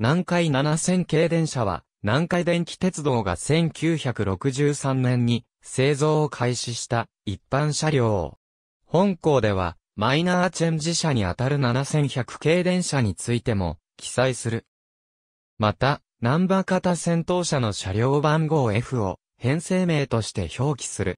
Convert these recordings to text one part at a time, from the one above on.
南海7000系電車は、南海電気鉄道が1963年に製造を開始した一般車両。本校では、マイナーチェンジ車にあたる7100系電車についても記載する。また、南波型戦闘車の車両番号 F を編成名として表記する。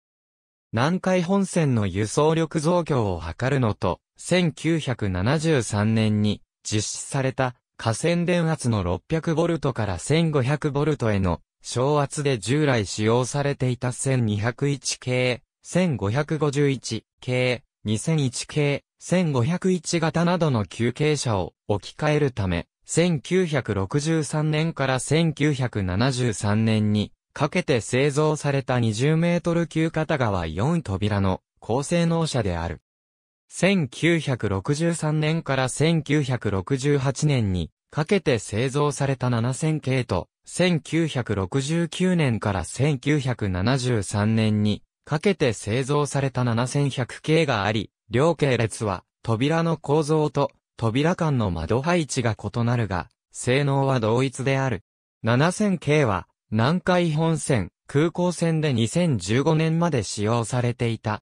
南海本線の輸送力増強を図るのと、1973年に実施された下線電圧の 600V から 1500V への小圧で従来使用されていた1201系、1551系、2001系、1501型などの旧型車を置き換えるため、1963年から1973年にかけて製造された20メートル級片側4扉の高性能車である。1963年から1968年にかけて製造された7000系と、1969年から1973年にかけて製造された7100系があり、両系列は扉の構造と扉間の窓配置が異なるが、性能は同一である。7000系は南海本線、空港線で2015年まで使用されていた。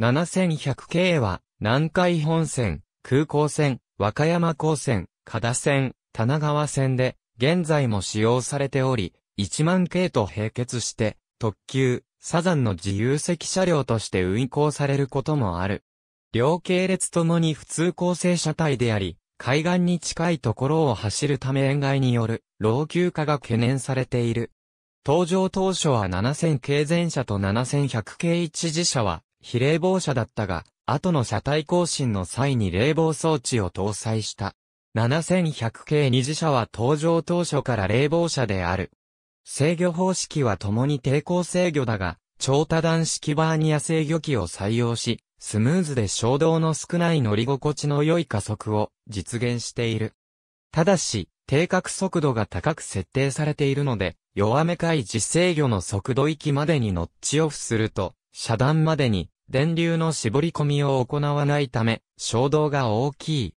7100系は南海本線、空港線、和歌山港線、加田線、棚川線で、現在も使用されており、1万系と並結して、特急、サザンの自由席車両として運行されることもある。両系列ともに普通構成車体であり、海岸に近いところを走るため沿岸による老朽化が懸念されている。登場当初は7000系前車と7100系一次車は非冷房車だったが、後の車体更新の際に冷房装置を搭載した。7100系二次車は登場当初から冷房車である。制御方式は共に抵抗制御だが、超多段式バーニア制御機を採用し、スムーズで衝動の少ない乗り心地の良い加速を実現している。ただし、定格速度が高く設定されているので、弱めかい実制御の速度域までにノッチオフすると、遮断までに電流の絞り込みを行わないため、衝動が大きい。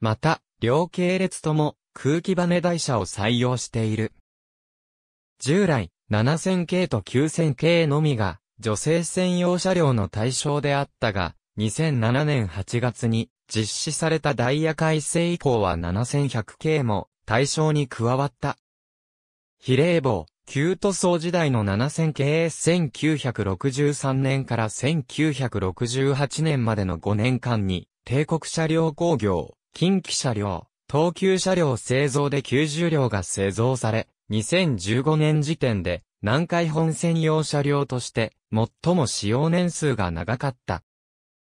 また、両系列とも空気バネ台車を採用している。従来、7000系と9000系のみが女性専用車両の対象であったが、2007年8月に実施されたダイヤ改正以降は7100系も対象に加わった。比例棒、旧塗装時代の7000系1963年から1968年までの5年間に、帝国車両工業、近畿車両、東急車両製造で90両が製造され、2015年時点で南海本線用車両として最も使用年数が長かった。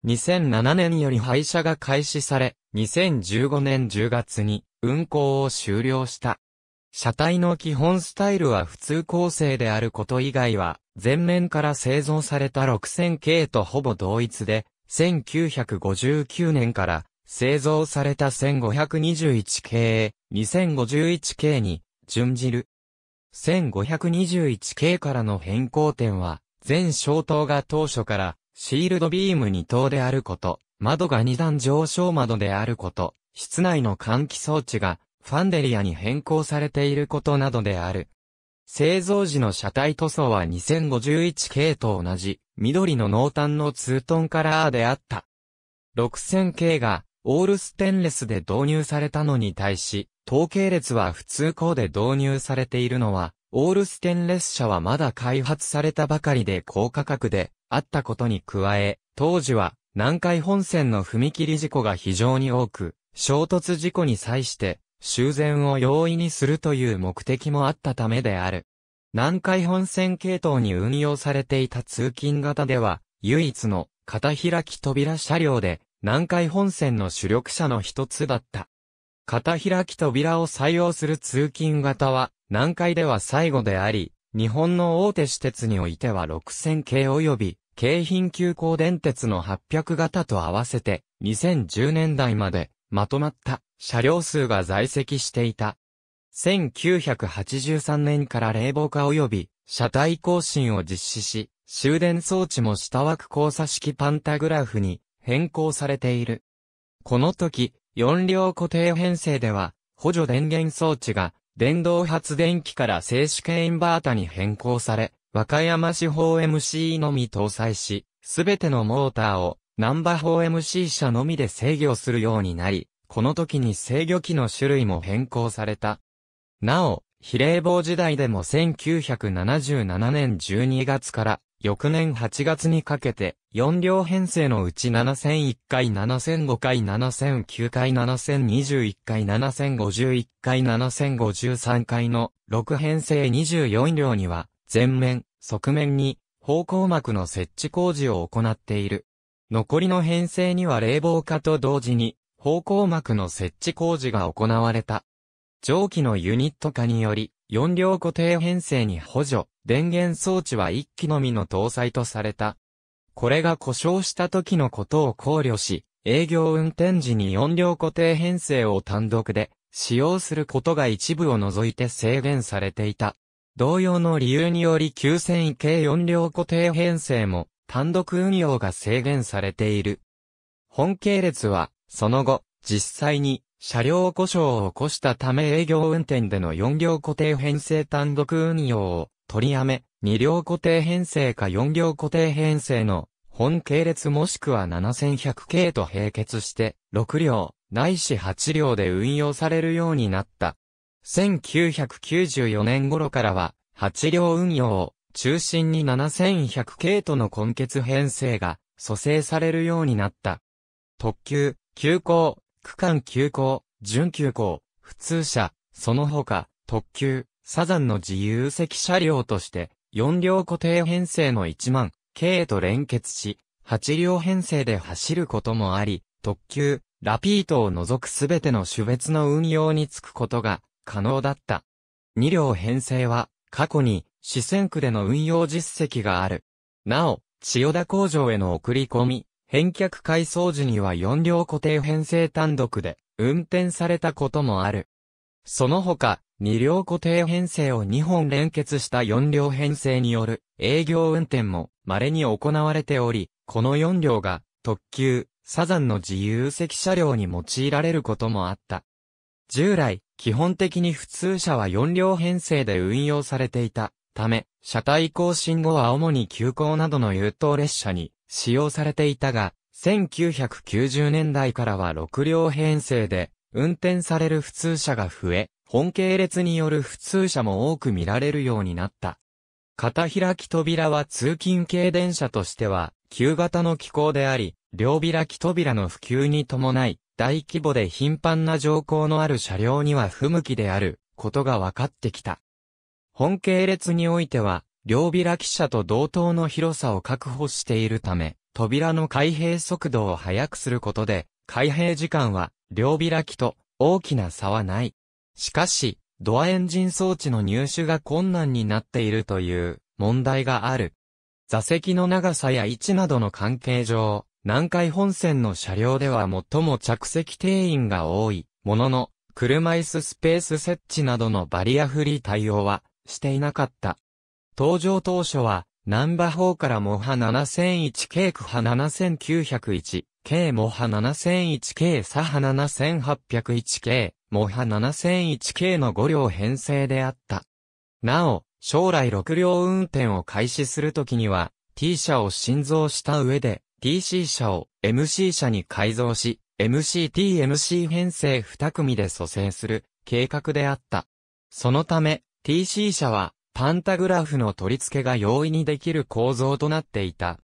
2007年より廃車が開始され、2015年10月に運行を終了した。車体の基本スタイルは普通構成であること以外は、前面から製造された6000系とほぼ同一で、1959年から製造された1521系、2051系に準じる。1521系からの変更点は、全消灯が当初からシールドビーム2灯であること、窓が2段上昇窓であること、室内の換気装置がファンデリアに変更されていることなどである。製造時の車体塗装は2051系と同じ、緑の濃淡のツートンカラーであった。6000系が、オールステンレスで導入されたのに対し、統計列は普通項で導入されているのは、オールステンレス車はまだ開発されたばかりで高価格であったことに加え、当時は南海本線の踏切事故が非常に多く、衝突事故に際して修繕を容易にするという目的もあったためである。南海本線系統に運用されていた通勤型では、唯一の片開き扉車両で、南海本線の主力車の一つだった。片開き扉を採用する通勤型は、南海では最後であり、日本の大手私鉄においては6000系及び、京浜急行電鉄の800型と合わせて、2010年代まで、まとまった。車両数が在籍していた。1983年から冷房化及び、車体更新を実施し、終電装置も下枠交差式パンタグラフに変更されている。この時、4両固定編成では、補助電源装置が電動発電機から静止系インバータに変更され、和歌山市方 MC のみ搭載し、すべてのモーターを、ナンバー 4MC 車のみで制御するようになり、この時に制御機の種類も変更された。なお、比例棒時代でも1977年12月から翌年8月にかけて4両編成のうち7001回7005回7009回7021回7051回7053回の6編成24両には前面、側面に方向膜の設置工事を行っている。残りの編成には冷房化と同時に方向膜の設置工事が行われた。蒸気のユニット化により、4両固定編成に補助、電源装置は1機のみの搭載とされた。これが故障した時のことを考慮し、営業運転時に4両固定編成を単独で使用することが一部を除いて制限されていた。同様の理由により9000系4両固定編成も単独運用が制限されている。本系列はその後、実際に車両故障を起こしたため営業運転での4両固定編成単独運用を取りやめ、2両固定編成か4両固定編成の本系列もしくは7100系と並結して6両、ないし8両で運用されるようになった。1994年頃からは8両運用を中心に7100系との根結編成が蘇生されるようになった。特急、急行、区間急行、準急行、普通車、その他、特急、サザンの自由席車両として、4両固定編成の1万、K と連結し、8両編成で走ることもあり、特急、ラピートを除くすべての種別の運用につくことが可能だった。2両編成は、過去に、四川区での運用実績がある。なお、千代田工場への送り込み、返却改装時には4両固定編成単独で運転されたこともある。その他、2両固定編成を2本連結した4両編成による営業運転も稀に行われており、この4両が特急、サザンの自由席車両に用いられることもあった。従来、基本的に普通車は4両編成で運用されていたため、車体更新後は主に急行などの優等列車に使用されていたが、1990年代からは6両編成で、運転される普通車が増え、本系列による普通車も多く見られるようになった。片開き扉は通勤系電車としては、旧型の機構であり、両開き扉の普及に伴い、大規模で頻繁な乗降のある車両には不向きであることが分かってきた。本系列においては、両開き車と同等の広さを確保しているため、扉の開閉速度を速くすることで、開閉時間は両開きと大きな差はない。しかし、ドアエンジン装置の入手が困難になっているという問題がある。座席の長さや位置などの関係上、南海本線の車両では最も着席定員が多いものの、車椅子スペース設置などのバリアフリー対応はしていなかった。登場当初は、南波砲からモハ7001系ク波7901系モハ7001系サハ7801系モハ7001系の5両編成であった。なお、将来6両運転を開始するときには、T 車を新造した上で、TC 車を MC 車に改造し、MCTMC 編成2組で蘇生する計画であった。そのため、TC 車はパンタグラフの取り付けが容易にできる構造となっていた。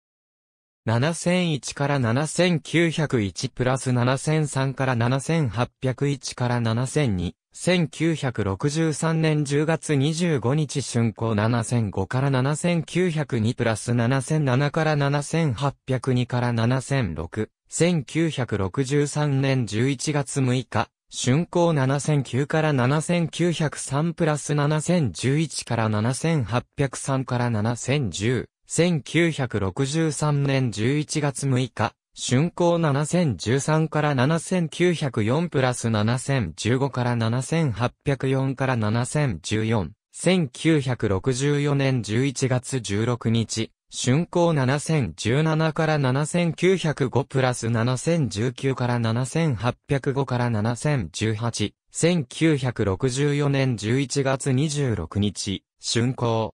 7001から7901プラス7003から7801から7002、1963年10月25日春行7005から7902プラス7007から7802から7006、1963年11月6日、春光7009から7903プラス7011から7803から7010。1963年11月6日、春光7013から7904プラス7015から7804から7014。1964年11月16日、春光7017から7905プラス7019から7805から7018、1964年11月26日、春光。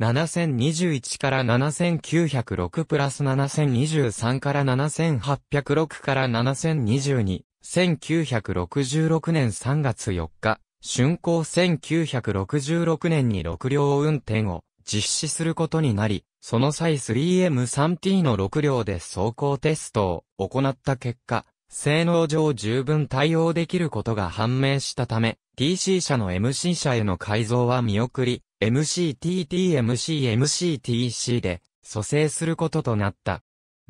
7021から7906プラス7023から7806から7022、1966年3月4日、春光1966年に6両運転を実施することになり、その際 3M3T の6両で走行テストを行った結果、性能上十分対応できることが判明したため、TC 社の MC 社への改造は見送り、MCTTMCMCTC で蘇生することとなった。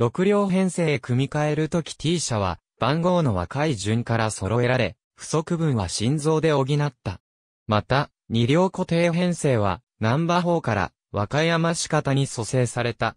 6両編成へ組み替えるとき T 社は、番号の若い順から揃えられ、不足分は心臓で補った。また、2両固定編成は、南波法から和歌山市方に蘇生された。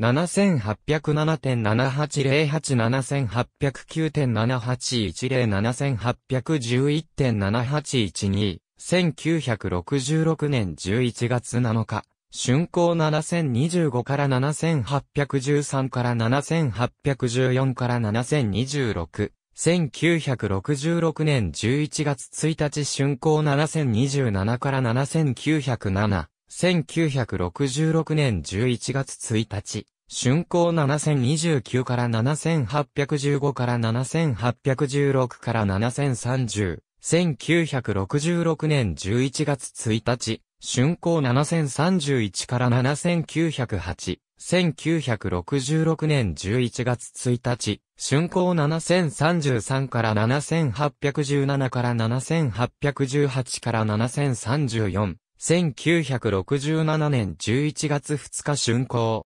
7 8 0 7 7 8 0 9 7 8 0 9 7 8 1 1 8 1 1 7 8 1 2 1 9 6 6年11月7日、春光7025から7813から7814から7026 1966年11月1日春光7027から7907、1966年11月1日、春光7029から7815から7816から7030、1966年11月1日、春光7031から7908、1966年11月1日、春光7033から7817から7818から7034、1967年11月2日春光。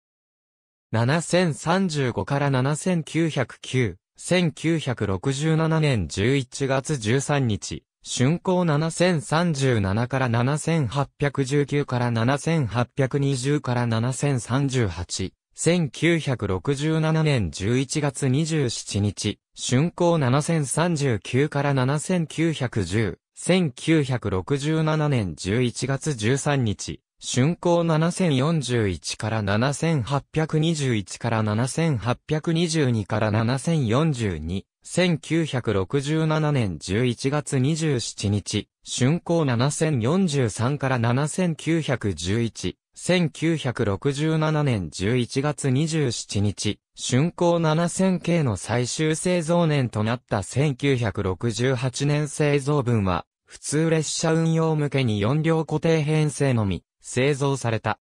7035から7909、1967年11月13日、春光7037から7819から7820から7038。1967年11月27日、春光7039から7910。1967年11月13日、春光7041から7821から7822から7042 1967年11月27日、春光7043から7911、1967年11月27日、春光7000系の最終製造年となった1968年製造分は、普通列車運用向けに4両固定編成のみ、製造された。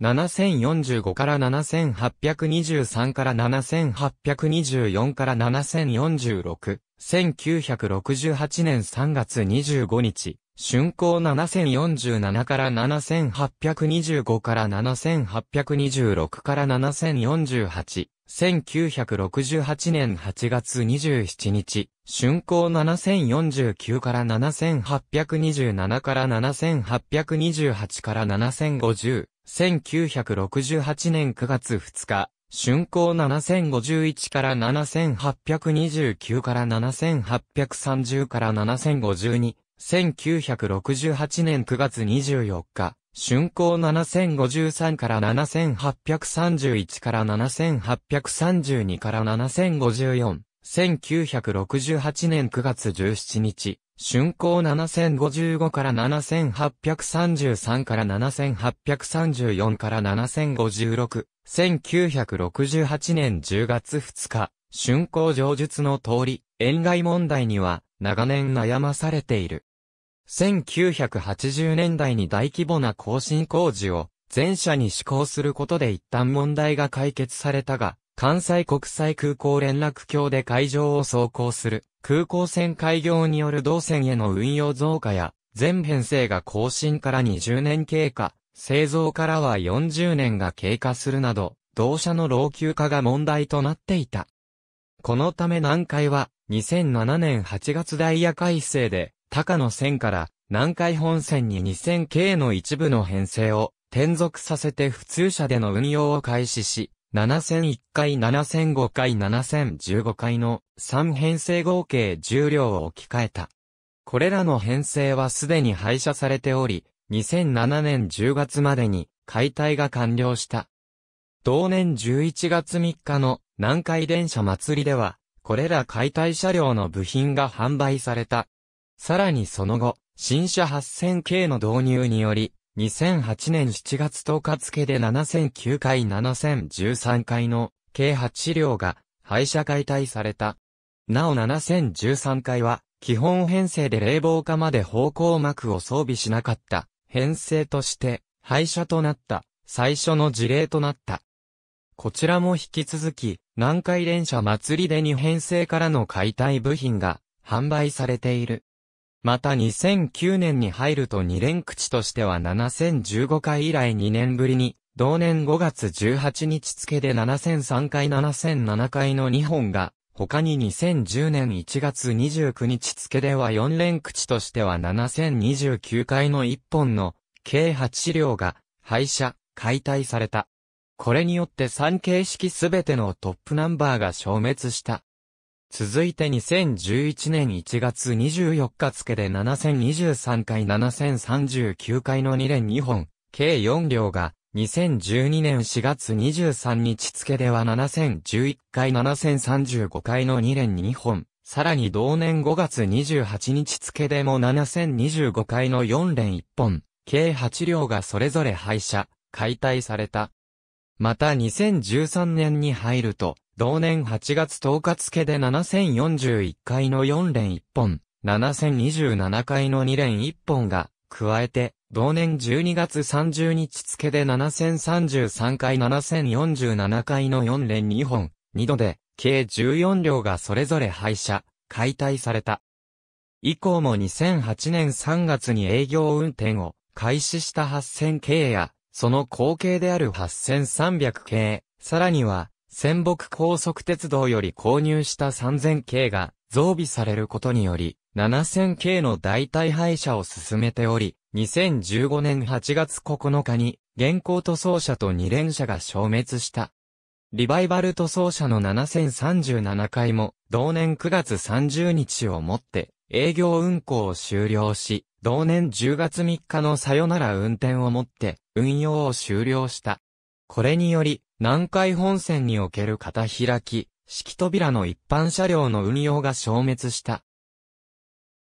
7045から7823から7824から7046、1968年3月25日、春光7047から7825から7826から7048、1968年8月27日、春光7049から7827から7828から7050、1968年9月2日、春光7051から7829から7830から7052、1968年9月24日、春光7053から7831から7832から7054、1968年9月17日、春光7055から7833から7834から7056、1968年10月2日、春光上述の通り、円外問題には長年悩まされている。1980年代に大規模な更新工事を全社に施行することで一旦問題が解決されたが、関西国際空港連絡橋で会場を走行する空港線開業による同線への運用増加や全編成が更新から20年経過、製造からは40年が経過するなど、同社の老朽化が問題となっていた。このため南海は2007年8月ダイヤ改正で高野線から南海本線に2000系の一部の編成を転属させて普通車での運用を開始し、7001回7005回7015回の3編成合計重量を置き換えた。これらの編成はすでに廃車されており、2007年10月までに解体が完了した。同年11月3日の南海電車祭りでは、これら解体車両の部品が販売された。さらにその後、新車8000系の導入により、2008年7月10日付で7009回7013回の計8両が廃車解体された。なお7013回は基本編成で冷房化まで方向膜を装備しなかった編成として廃車となった最初の事例となった。こちらも引き続き南海電車祭りで2編成からの解体部品が販売されている。また2009年に入ると2連口としては7015回以来2年ぶりに、同年5月18日付で7003回7007回の2本が、他に2010年1月29日付では4連口としては7029回の1本の、計8資料が、廃車、解体された。これによって3形式すべてのトップナンバーが消滅した。続いて2011年1月24日付で7023回7039回の2連2本、計4両が、2012年4月23日付では7011回7035回の2連2本、さらに同年5月28日付でも7025回の4連1本、計8両がそれぞれ廃車、解体された。また2013年に入ると、同年8月10日付で7041回の4連1本、7027回の2連1本が、加えて、同年12月30日付で7033回7047回の4連2本、2度で、計14両がそれぞれ廃車、解体された。以降も2008年3月に営業運転を開始した8000系や、その後継である8300系、さらには仙北高速鉄道より購入した3000系が増備されることにより、7000系の代替廃車を進めており、2015年8月9日に、現行塗装車と2連車が消滅した。リバイバル塗装車の7037回も、同年9月30日をもって、営業運行を終了し、同年10月3日のさよなら運転をもって、運用を終了した。これにより、南海本線における片開き、式扉の一般車両の運用が消滅した。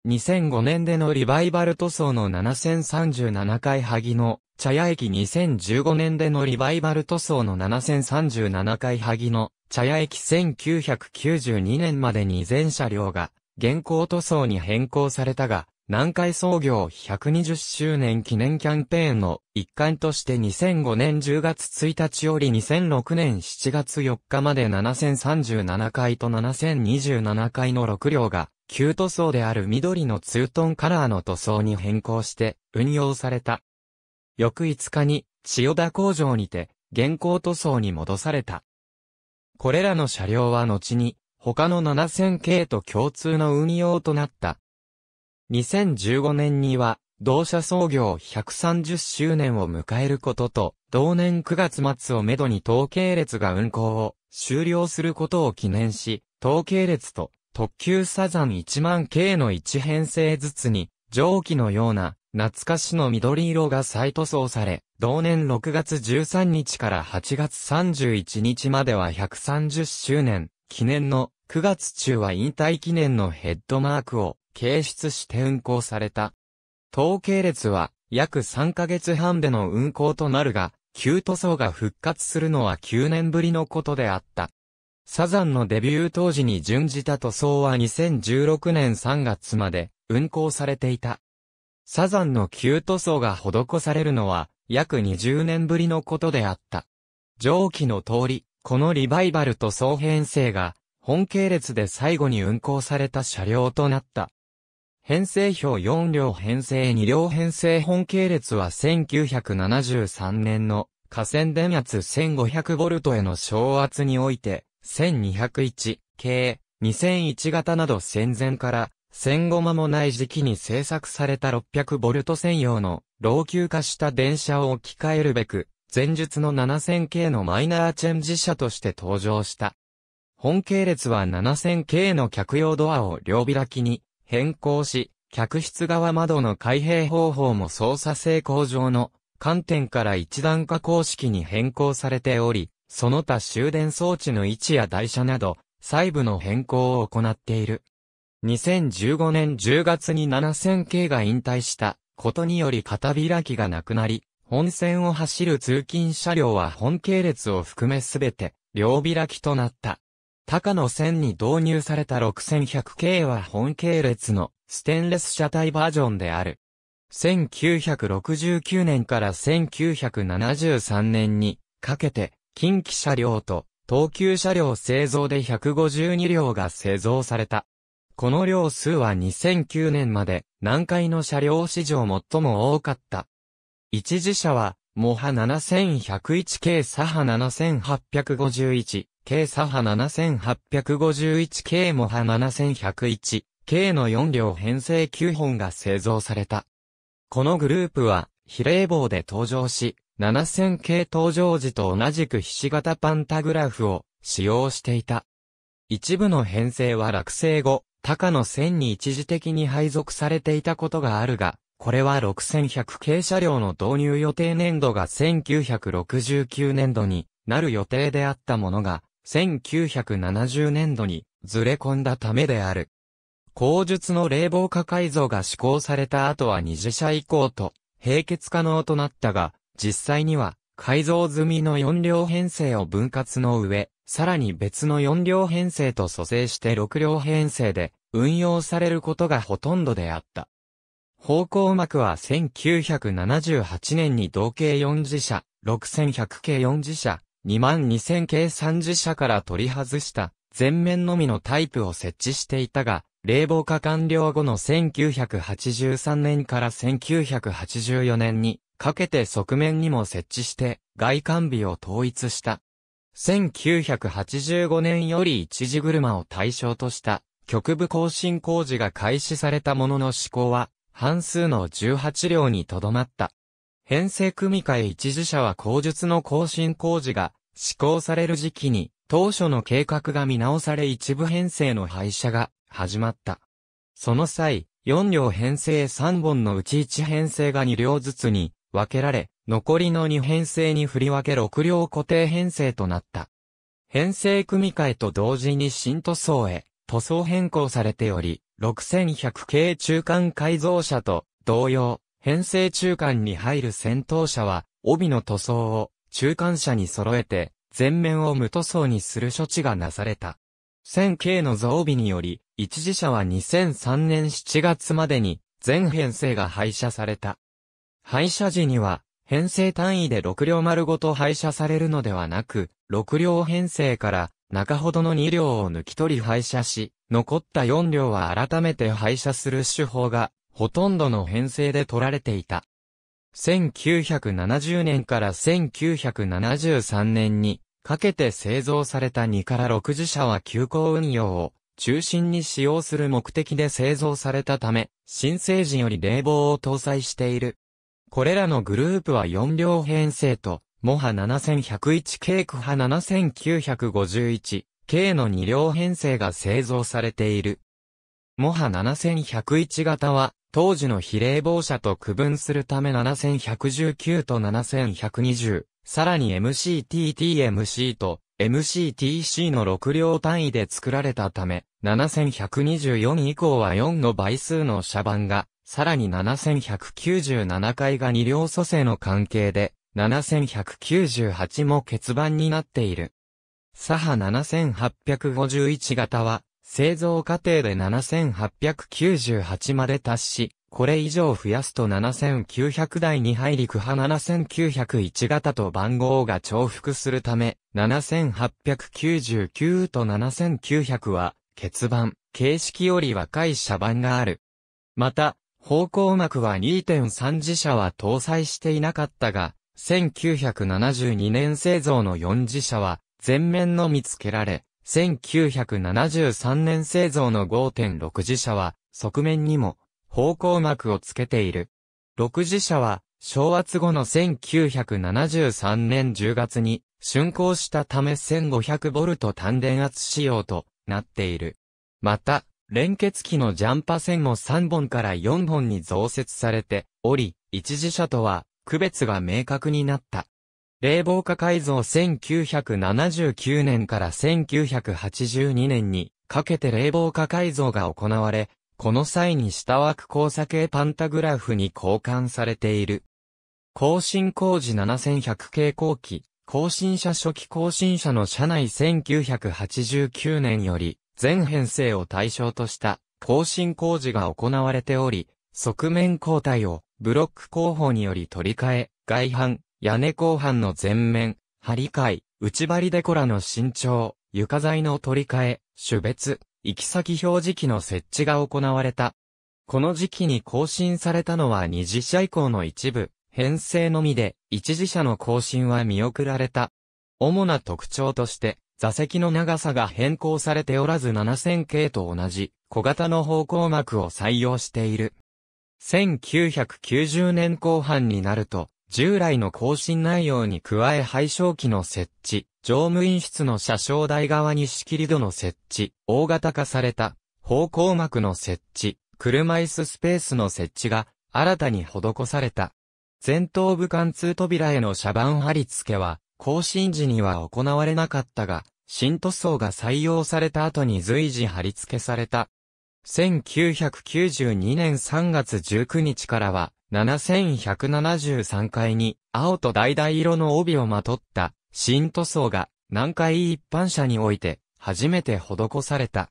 2005年でのリバイバル塗装の7037回萩の、茶屋駅2015年でのリバイバル塗装の7037回萩の、茶屋駅1992年までに全車両が、現行塗装に変更されたが、南海創業120周年記念キャンペーンの一環として2005年10月1日より2006年7月4日まで7037回と7027回の6両が、旧塗装である緑のツートンカラーの塗装に変更して運用された。翌5日に、千代田工場にて、現行塗装に戻された。これらの車両は後に、他の7000系と共通の運用となった。2015年には、同社創業130周年を迎えることと、同年9月末をめどに統計列が運行を終了することを記念し、統計列と特急サザン1万系の1編成ずつに、蒸気のような懐かしの緑色が再塗装され、同年6月13日から8月31日までは130周年記念の9月中は引退記念のヘッドマークを掲出して運行された。統計列は約3ヶ月半での運行となるが、旧塗装が復活するのは9年ぶりのことであった。サザンのデビュー当時に準じた塗装は2016年3月まで運行されていた。サザンの旧塗装が施されるのは約20年ぶりのことであった。上記の通り、このリバイバル塗装編成が本系列で最後に運行された車両となった。編成表4両編成2両編成本系列は1973年の河川電圧 1500V への昇圧において、1201系、2001型など戦前から戦後間もない時期に製作された 600V 専用の老朽化した電車を置き換えるべく、前述の7000系のマイナーチェンジ車として登場した。本系列は7000系の客用ドアを両開きに、変更し、客室側窓の開閉方法も操作性向上の観点から一段化公式に変更されており、その他終電装置の位置や台車など、細部の変更を行っている。2015年10月に7000系が引退したことにより片開きがなくなり、本線を走る通勤車両は本系列を含めすべて両開きとなった。高野線に導入された6100系は本系列のステンレス車体バージョンである。1969年から1973年にかけて近畿車両と東急車両製造で152両が製造された。この両数は2009年まで南海の車両史上最も多かった。一時車は、モハ7101系サハ7851、K 左派7851 K モ派7101 K の4両編成9本が製造された。このグループは、比例棒で登場し、7000系登場時と同じくひし形パンタグラフを使用していた。一部の編成は落成後、高の線に一時的に配属されていたことがあるが、これは6100系車両の導入予定年度が1969年度になる予定であったものが、1970年度にずれ込んだためである。口述の冷房化改造が施行された後は二次車以降と並結可能となったが、実際には改造済みの4両編成を分割の上、さらに別の4両編成と蘇生して6両編成で運用されることがほとんどであった。方向幕は1978年に同型4次車、6100系4次車、2万2000系三次車から取り外した前面のみのタイプを設置していたが、冷房化完了後の1983年から1984年にかけて側面にも設置して外観日を統一した。1985年より一時車を対象とした局部更新工事が開始されたものの施行は半数の18両にとどまった。編成組み換え一時車は後述の更新工事が施行される時期に、当初の計画が見直され一部編成の廃車が始まった。その際、4両編成3本のうち1編成が2両ずつに分けられ、残りの2編成に振り分け6両固定編成となった。編成組み替えと同時に新塗装へ塗装変更されており、6100系中間改造車と同様、編成中間に入る先頭車は帯の塗装を中間車に揃えて、全面を無塗装にする処置がなされた。1000K の増備により、一時車は2003年7月までに、全編成が廃車された。廃車時には、編成単位で6両丸ごと廃車されるのではなく、6両編成から中ほどの2両を抜き取り廃車し、残った4両は改めて廃車する手法が、ほとんどの編成で取られていた。1970年から1973年にかけて製造された2から6自社は休校運用を中心に使用する目的で製造されたため、新成人より冷房を搭載している。これらのグループは4両編成と、モハ7101 k クハ7951 k の2両編成が製造されている。モハ7101型は当時の比例防車と区分するため7119と7120、さらに MCTTMC と MCTC の6両単位で作られたため、7124以降は4の倍数の車番が、さらに7197回が2両組成の関係で、7198も欠番になっている。左派7851型は、製造過程で7898まで達し、これ以上増やすと7900台に入り区派7901型と番号が重複するため、7899と7900は、欠番、形式より若い車番がある。また、方向膜は2.3次車は搭載していなかったが、1972年製造の4次車は、前面の見つけられ、1973年製造の5.6次車は、側面にも、方向膜をつけている。6次車は、昭和後の1973年10月に、竣工したため 1500V 単電圧仕様となっている。また、連結機のジャンパ線も3本から4本に増設されており、1次車とは区別が明確になった。冷房化改造1979年から1982年にかけて冷房化改造が行われ、この際に下枠交差系パンタグラフに交換されている。更新工事7100系後期、更新車初期更新車の車内1989年より、全編成を対象とした更新工事が行われており、側面交代をブロック工法により取り替え、外反、屋根後半の前面、張り替え、内張りデコラの新調、床材の取り替え、種別、行き先表示器の設置が行われた。この時期に更新されたのは二次車以降の一部、編成のみで、一次車の更新は見送られた。主な特徴として、座席の長さが変更されておらず7000系と同じ小型の方向膜を採用している。1990年後半になると従来の更新内容に加え廃送機の設置、乗務員室の車掌台側に仕切り戸の設置、大型化された、方向幕の設置、車椅子スペースの設置が新たに施された。前頭部貫通扉への車番貼り付けは、更新時には行われなかったが、新塗装が採用された後に随時貼り付けされた。1992年3月19日からは、7173階に、青と橙色の帯をまとった、新塗装が、南海一般社において、初めて施された。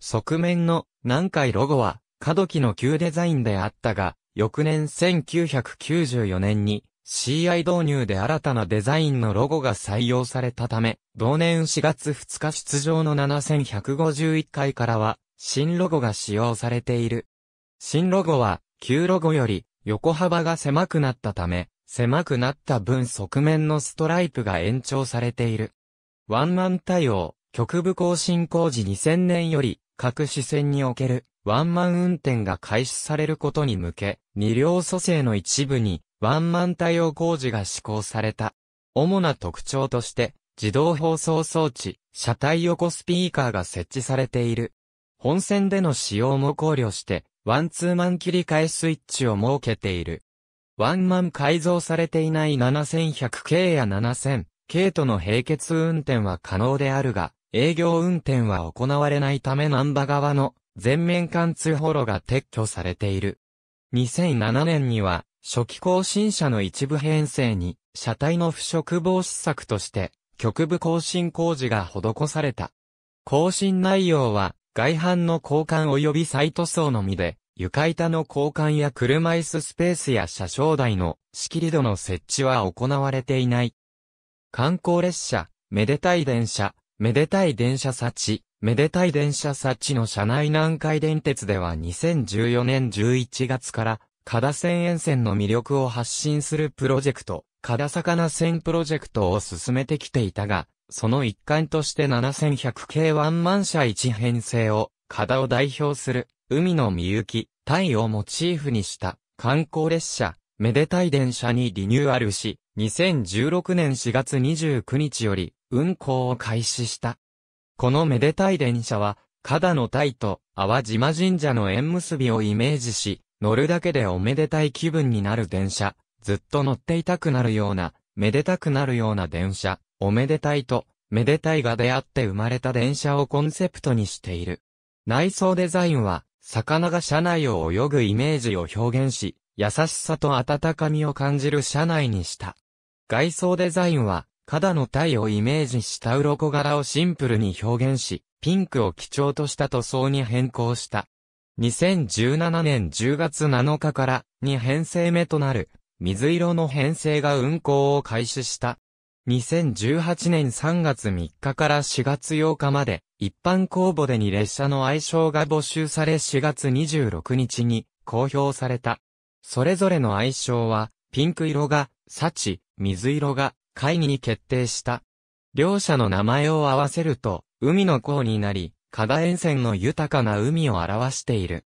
側面の南海ロゴは、角木の旧デザインであったが、翌年1994年に CI 導入で新たなデザインのロゴが採用されたため、同年4月2日出場の7151回からは、新ロゴが使用されている。新ロゴは、旧ロゴより横幅が狭くなったため、狭くなった分側面のストライプが延長されている。ワンマン対応、局部更新工事2000年より、各支線におけるワンマン運転が開始されることに向け、二両蘇生の一部にワンマン対応工事が施行された。主な特徴として、自動放送装置、車体横スピーカーが設置されている。本線での使用も考慮して、ワンツーマン切り替えスイッチを設けている。ワンマン改造されていない 7100K や 7000K との並結運転は可能であるが、営業運転は行われないため南波側の全面貫通ホロが撤去されている。2007年には、初期更新車の一部編成に、車体の腐食防止策として、局部更新工事が施された。更新内容は、外反の交換及びサイト層のみで、床板の交換や車椅子スペースや車掌台の仕切り戸の設置は行われていない。観光列車、めでたい電車、めでたい電車チ、めでたい電車チの車内南海電鉄では2014年11月から、加田線沿線の魅力を発信するプロジェクト、加田魚線プロジェクトを進めてきていたが、その一環として7100系ワンマン社一編成を、カダを代表する、海のみゆき、タをモチーフにした観光列車、めでたい電車にリニューアルし、2016年4月29日より運行を開始した。このめでたい電車は、カダのタイと淡島神社の縁結びをイメージし、乗るだけでおめでたい気分になる電車、ずっと乗っていたくなるようなめでたくなるような電車、おめでたいと、めでたいが出会って生まれた電車をコンセプトにしている。内装デザインは、魚が車内を泳ぐイメージを表現し、優しさと温かみを感じる車内にした。外装デザインは、肌の体をイメージした鱗柄をシンプルに表現し、ピンクを基調とした塗装に変更した。2017年10月7日から2編成目となる水色の編成が運行を開始した。2018年3月3日から4月8日まで、一般公募でに列車の愛称が募集され4月26日に公表された。それぞれの愛称は、ピンク色が、サチ、水色が、会議に決定した。両者の名前を合わせると、海の港になり、加賀沿線の豊かな海を表している。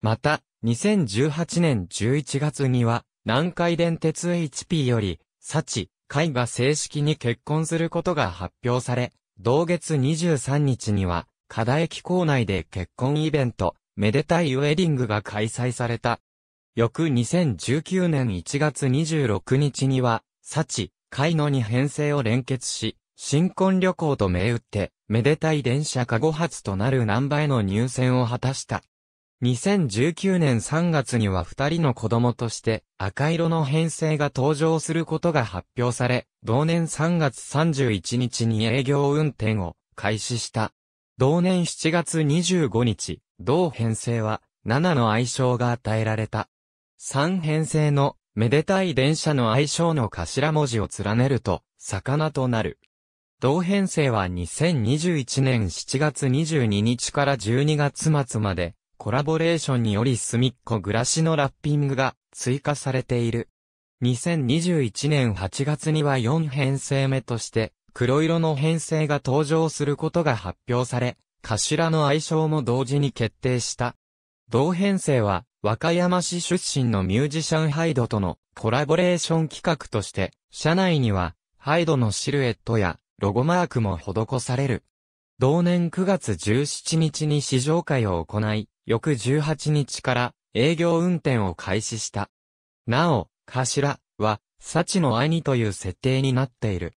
また、2018年11月には、南海電鉄 HP より、サチ、海が正式に結婚することが発表され、同月23日には、カダ駅構内で結婚イベント、めでたいウェディングが開催された。翌2019年1月26日には、サチ、海のに編成を連結し、新婚旅行と銘打って、めでたい電車か5発となる南波への入選を果たした。2019年3月には2人の子供として赤色の編成が登場することが発表され、同年3月31日に営業運転を開始した。同年7月25日、同編成は7の愛称が与えられた。3編成のめでたい電車の愛称の頭文字を連ねると、魚となる。同編成は2021年7月22日から12月末まで、コラボレーションにより隅っこ暮らしのラッピングが追加されている。2021年8月には4編成目として黒色の編成が登場することが発表され、頭の愛称も同時に決定した。同編成は和歌山市出身のミュージシャンハイドとのコラボレーション企画として、社内にはハイドのシルエットやロゴマークも施される。同年9月17日に試乗会を行い、翌18日から営業運転を開始した。なお、頭は、サチの兄という設定になっている。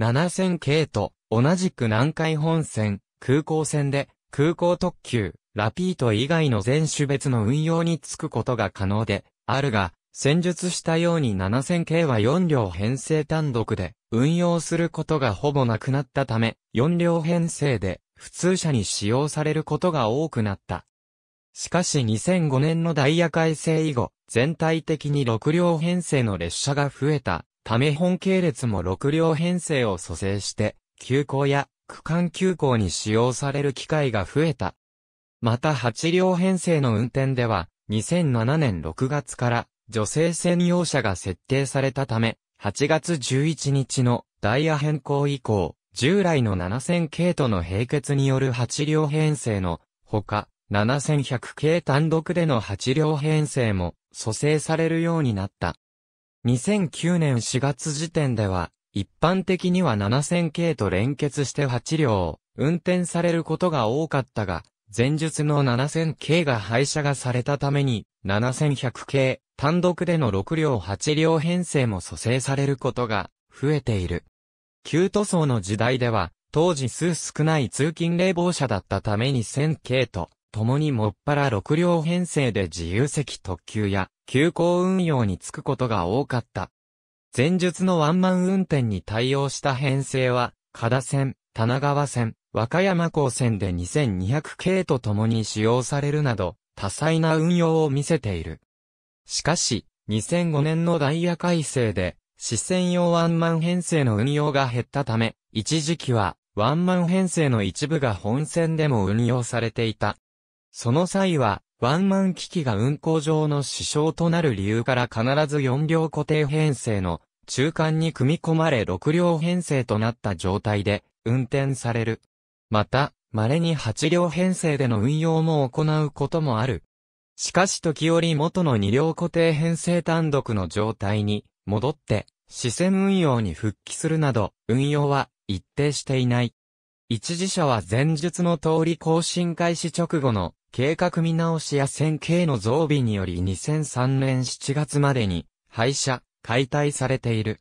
7000系と同じく南海本線、空港線で、空港特急、ラピート以外の全種別の運用に就くことが可能で、あるが、戦術したように7000系は4両編成単独で運用することがほぼなくなったため、4両編成で普通車に使用されることが多くなった。しかし2005年のダイヤ改正以後、全体的に6両編成の列車が増えた、ため本系列も6両編成を蘇生して、急行や区間急行に使用される機会が増えた。また8両編成の運転では、2007年6月から女性専用車が設定されたため、8月11日のダイヤ変更以降、従来の7000系との並結による8両編成のほか、7100系単独での8両編成も蘇生されるようになった。2009年4月時点では、一般的には7000系と連結して8両、運転されることが多かったが、前述の7000系が廃車がされたために、7100系、単独での6両8両編成も蘇生されることが増えている。旧塗装の時代では、当時数少ない通勤冷房車だったために1000系と共にもっぱら6両編成で自由席特急や急行運用につくことが多かった。前述のワンマン運転に対応した編成は、加田線、棚川線、和歌山港線で2200系と共に使用されるなど、多彩な運用を見せている。しかし、2005年のダイヤ改正で、視線用ワンマン編成の運用が減ったため、一時期は、ワンマン編成の一部が本線でも運用されていた。その際は、ワンマン機器が運行上の支障となる理由から必ず4両固定編成の中間に組み込まれ6両編成となった状態で運転される。また、稀に8両編成での運用も行うこともある。しかし時折元の2両固定編成単独の状態に戻って視線運用に復帰するなど運用は一定していない。一時車は前述の通り更新開始直後の計画見直しや線形の増備により2003年7月までに廃車、解体されている。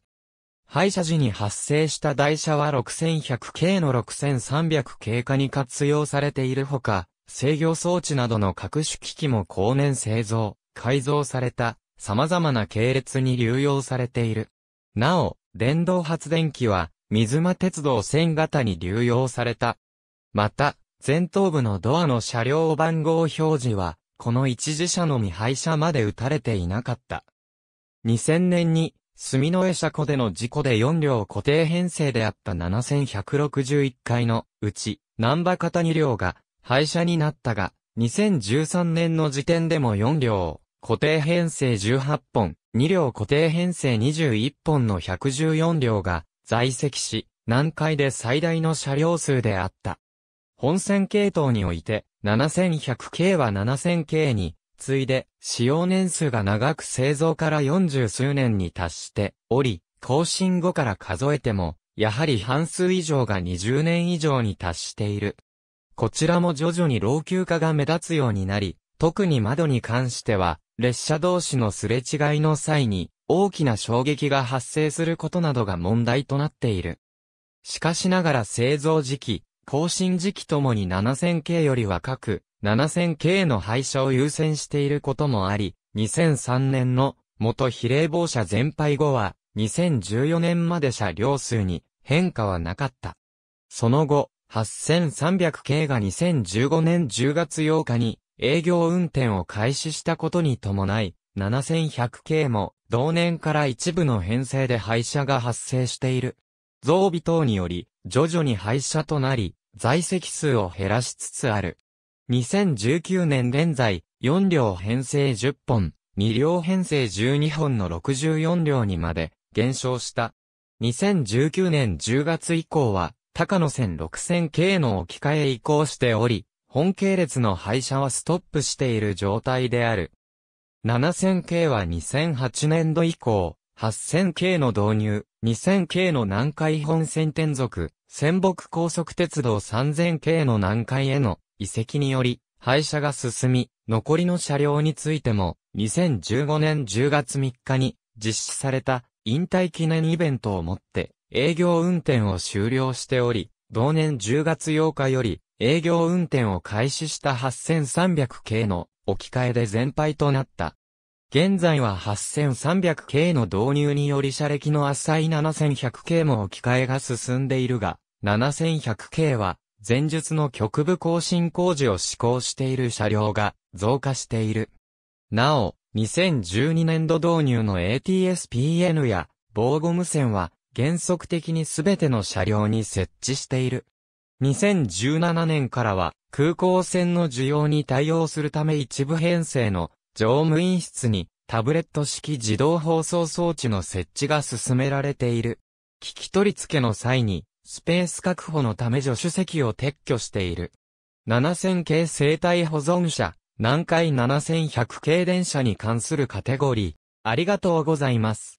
廃車時に発生した台車は6100系の6300系化に活用されているほか、制御装置などの各種機器も後年製造、改造された様々な系列に流用されている。なお、電動発電機は水間鉄道線型に流用された。また、前頭部のドアの車両番号表示は、この一時車のみ廃車まで打たれていなかった。2000年に、住之江車庫での事故で4両固定編成であった7161回のうち、南波方2両が廃車になったが、2013年の時点でも4両、固定編成18本、2両固定編成21本の114両が在籍し、南海で最大の車両数であった。本線系統において、7100系は7000系に、次いで、使用年数が長く製造から40数年に達しており、更新後から数えても、やはり半数以上が20年以上に達している。こちらも徐々に老朽化が目立つようになり、特に窓に関しては、列車同士のすれ違いの際に、大きな衝撃が発生することなどが問題となっている。しかしながら製造時期、更新時期ともに 7000K よりは各 7000K の廃車を優先していることもあり、2003年の元比例防車全廃後は、2014年まで車両数に変化はなかった。その後、8300系が2015年10月8日に営業運転を開始したことに伴い、7100系も同年から一部の編成で廃車が発生している。増備等により、徐々に廃車となり、在籍数を減らしつつある。2019年現在、4両編成10本、2両編成12本の64両にまで減少した。2019年10月以降は、高野線6000系の置き換え移行しており、本系列の廃車はストップしている状態である。7000系は2008年度以降、8000系の導入、2000系の南海本線転属、仙北高速鉄道3000系の南海への移籍により、廃車が進み、残りの車両についても、2015年10月3日に実施された引退記念イベントをもって営業運転を終了しており、同年10月8日より営業運転を開始した8300系の置き換えで全廃となった。現在は8300系の導入により車歴の浅い7100系も置き換えが進んでいるが、7100系は、前述の局部更新工事を施行している車両が増加している。なお、2012年度導入の ATSPN や防護無線は原則的にすべての車両に設置している。2017年からは空港線の需要に対応するため一部編成の乗務員室にタブレット式自動放送装置の設置が進められている。聞き取り付けの際にスペース確保のため助手席を撤去している。7000系生体保存車、南海7100系電車に関するカテゴリー。ありがとうございます。